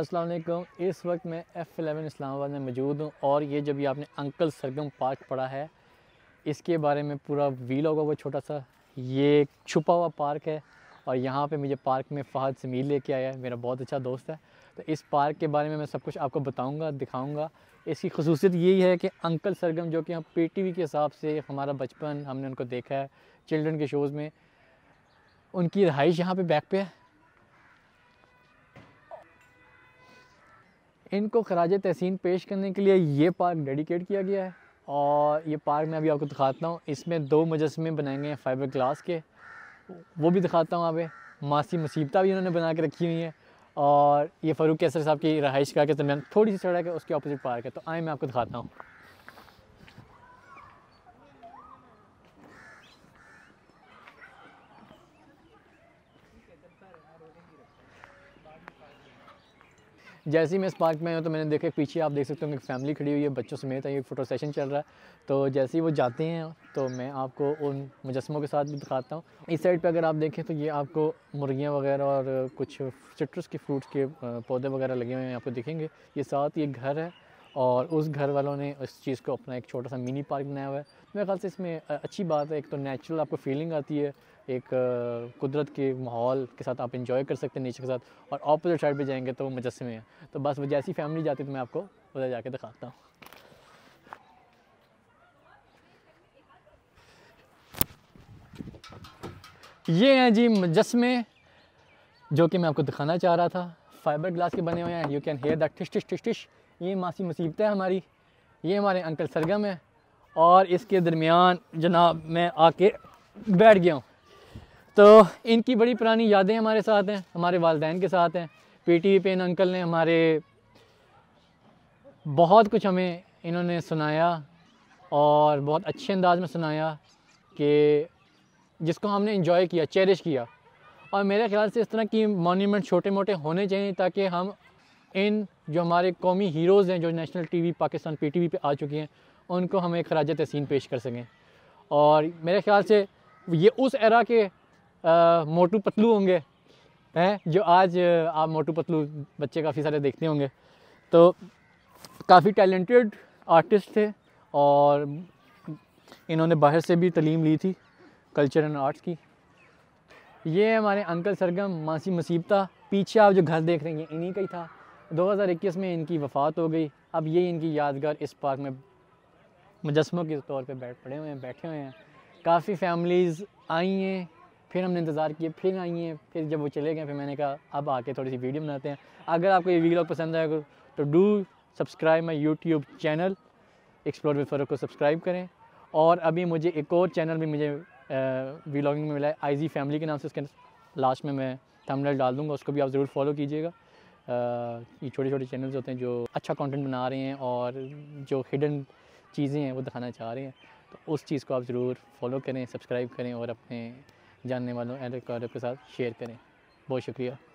अस्सलाम वालेकुम इस वक्त मैं एफ़ एलेवन इस्लामाबाद में मौजूद हूँ और ये जब ये आपने अंकल सरगम पार्क पढ़ा है इसके बारे में पूरा वील होगा वो छोटा सा ये छुपा हुआ पार्क है और यहाँ पे मुझे पार्क में फ़हद समीर लेके आया है मेरा बहुत अच्छा दोस्त है तो इस पार्क के बारे में मैं सब कुछ आपको बताऊँगा दिखाऊँगा इसकी खसूसियत यही है कि अंकल सरगम जो कि हम पी टी वी के हिसाब से हमारा बचपन हमने उनको देखा है चिल्ड्रन के शोज़ में उनकी रहाइश यहाँ पर बैक पे है इनको खराज तहसीन पेश करने के लिए ये पार्क डेडिकेट किया गया है और ये पार्क मैं अभी आपको दिखाता हूँ इसमें दो मुजस्मे बनाए गए हैं फाइबर ग्लास के वो भी दिखाता हूँ आपे मासी मुसीबता भी इन्होंने बना के रखी हुई है और ये फ़ारूक कैसर साहब की रहाइश का के दरमियान थोड़ी सी सड़क है उसके अपोजिट पार्क है तो आए मैं आपको दिखाता हूँ जैसे ही मैं इस पार्क में आया तो मैंने देखा पीछे आप देख सकते हो एक फैमिली खड़ी हुई है बच्चों समेत है ये फ़ोटो सेशन चल रहा है तो जैसे ही वो जाते हैं तो मैं आपको उन मुजस्मों के साथ भी दिखाता हूँ इस साइड पर अगर आप देखें तो ये आपको मुर्गियाँ वगैरह और कुछ सिट्रस के फ्रूट्स के पौधे वगैरह लगे हुए हैं आपको दिखेंगे ये साथ ये घर है और उस घर वालों ने इस चीज़ को अपना एक छोटा सा मिनी पार्क बनाया हुआ है मेरे ख्याल से इसमें अच्छी बात है एक तो नेचुरल आपको फीलिंग आती है एक कुदरत के माहौल के साथ आप इंजॉय कर सकते हैं नेचर के साथ और अपोज़िट साइड पर जाएंगे तो वो मुजस्मे हैं तो बस वो जैसी फैमिली जाती है तो मैं आपको उधर जाके दिखाता हूँ ये हैं जी मुजस्मे जो कि मैं आपको दिखाना चाह रहा था फाइबर ग्लास के बने हुए हैं यू कैन हेयर दैट टिश टिश टिश टिश ये मासी मुसीबत है हमारी ये हमारे अंकल सरगम है और इसके दरमियान जनाब मैं आके बैठ गया हूँ तो इनकी बड़ी पुरानी यादें हमारे साथ हैं हमारे वालदेन के साथ हैं पी टी पेन अंकल ने हमारे बहुत कुछ हमें इन्होंने सुनाया और बहुत अच्छे अंदाज में सुनाया कि जिसको हमने इंजॉय किया चेरिश किया और मेरे ख्याल से इस तरह की मोन्यूमेंट छोटे मोटे होने चाहिए ताकि हम इन जो हमारे कौमी हीरोज़ हैं जो national T V Pakistan P T V पर आ चुकी हैं उनको हम एक खराज तहसीन पेश कर सकें और मेरे ख्याल से ये उस एरा के आ, मोटू पतलू होंगे हैं जो आज आप मोटू पतलू बच्चे काफ़ी सारे देखते होंगे तो काफ़ी टैलेंटेड आर्टिस्ट थे और इन्होंने बाहर से भी तलीम ली थी कल्चर एंड आर्ट्स की ये हमारे अंकल सरगम मासी मुसीबता पीछे आप जो घर देख रहे हैं इन्हीं का ही था 2021 में इनकी वफ़ात हो गई अब ये इनकी यादगार इस पार्क में मुजस्मों के तौर पे बैठ पड़े हुए हैं बैठे हुए हैं काफ़ी फैमिलीज़ आई हैं फिर हमने इंतज़ार किए फिर आई हैं फिर जब वो चले गए फिर मैंने कहा अब आके थोड़ी सी वीडियो बनाते हैं अगर आपको ये वीडियो पसंद आएगा तो do subscribe my YouTube channel explore with Farooq को सब्सक्राइब करें और अभी मुझे एक और चैनल भी मुझे वीलॉगिंग में मिला है आईजी फैमिली के नाम से उसके लास्ट में मैं थंबनेल डाल दूंगा उसको भी आप ज़रूर फॉलो कीजिएगा ये छोटे छोटे चैनल्स होते हैं जो अच्छा कंटेंट बना रहे हैं और जो हिडन चीज़ें हैं वो दिखाना चाह रहे हैं तो उस चीज़ को आप ज़रूर फॉलो करें सब्सक्राइब करें और अपने जानने वालों एहलकारों के साथ शेयर करें बहुत शुक्रिया